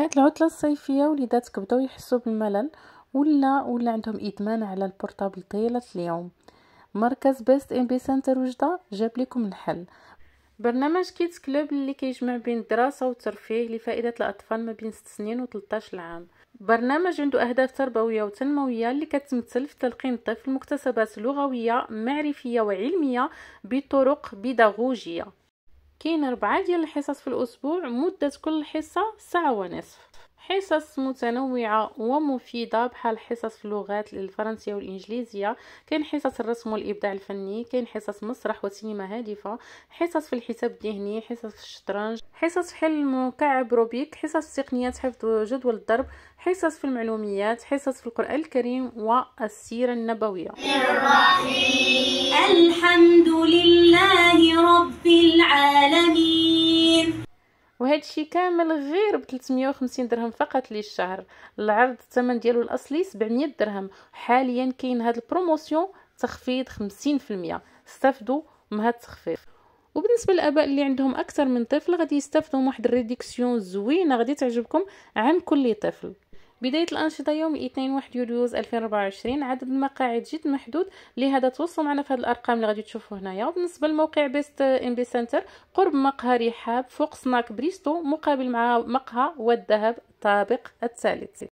في هاد العطله الصيفيه وليداتك بداو يحسوا بالملل ولا ولا عندهم ادمان على البورطابل طيله اليوم مركز بيست ام بي سنتر وجده جاب لكم الحل برنامج كيدز كلوب اللي كيجمع بين الدراسه والترفيه لفائده الاطفال ما بين 6 سنين و13 عام برنامج عنده اهداف تربويه وتنمويه اللي كتمثل في تلقين الطفل مكتسبات لغويه معرفيه وعلميه بطرق بيداغوجيه كاين أربعة ديال الحصص في الأسبوع مدة كل حصة ساعة ونصف حصص متنوعة ومفيدة بحال حصص في اللغات الفرنسية والإنجليزية كاين حصص الرسم والإبداع الفني كاين حصص مسرح وسينما هادفة حصص في الحساب الذهني حصص في الشطرنج حصص في حل مكعب روبيك حصص في تقنيات حفظ جدول الضرب حصص في المعلوميات حصص في القرآن الكريم والسيرة النبوية وهذا الشيء كامل غير ب 350 درهم فقط للشهر العرض الثمن ديالو الاصلي 700 درهم حاليا كاين هاد البروموسيون تخفيض 50% استفدوا من هاد التخفيض وبالنسبه للاباء اللي عندهم اكثر من طفل غادي يستافدوا من واحد الريديكسيون زوينه غادي تعجبكم عن كل طفل بداية الأنشطة يوم 2 1 يوليوز 2024 عدد المقاعد جد محدود لهذا توصلوا معنا في هذه الأرقام اللي غادي تشوفوا هنايا بالنسبة لموقع بيست ام بي سنتر قرب مقهى رحاب فوق سناك بريستو مقابل مع مقهى والذهب طابق الثالث